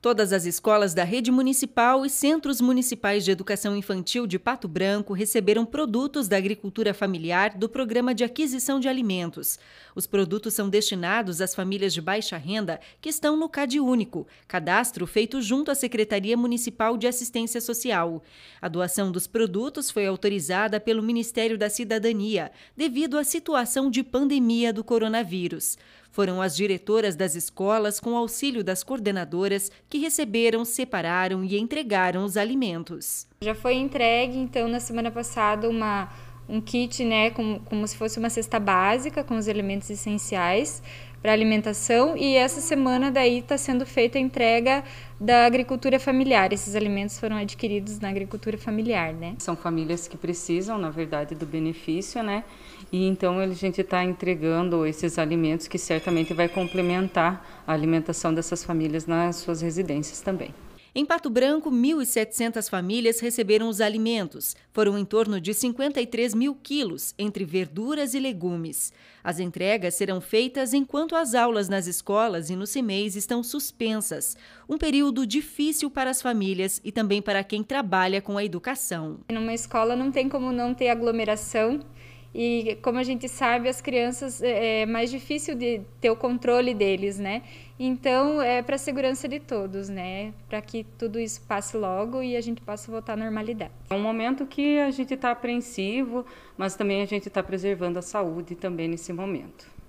Todas as escolas da rede municipal e centros municipais de educação infantil de Pato Branco receberam produtos da agricultura familiar do Programa de Aquisição de Alimentos. Os produtos são destinados às famílias de baixa renda que estão no CAD Único, cadastro feito junto à Secretaria Municipal de Assistência Social. A doação dos produtos foi autorizada pelo Ministério da Cidadania devido à situação de pandemia do coronavírus. Foram as diretoras das escolas, com auxílio das coordenadoras, que receberam, separaram e entregaram os alimentos. Já foi entregue, então, na semana passada, uma, um kit, né, como, como se fosse uma cesta básica com os elementos essenciais para alimentação e essa semana daí está sendo feita a entrega da agricultura familiar. Esses alimentos foram adquiridos na agricultura familiar, né? São famílias que precisam, na verdade, do benefício, né? E então a gente está entregando esses alimentos que certamente vai complementar a alimentação dessas famílias nas suas residências também. Em Pato Branco, 1.700 famílias receberam os alimentos. Foram em torno de 53 mil quilos, entre verduras e legumes. As entregas serão feitas enquanto as aulas nas escolas e no CIMEIS estão suspensas. Um período difícil para as famílias e também para quem trabalha com a educação. Numa escola não tem como não ter aglomeração e como a gente sabe, as crianças é, é, mais difícil de ter o controle deles, né? Então é para a segurança de todos, né? Para que tudo isso passe logo e a gente possa voltar à normalidade. É um momento que a gente está apreensivo, mas também a gente está preservando a saúde também nesse momento.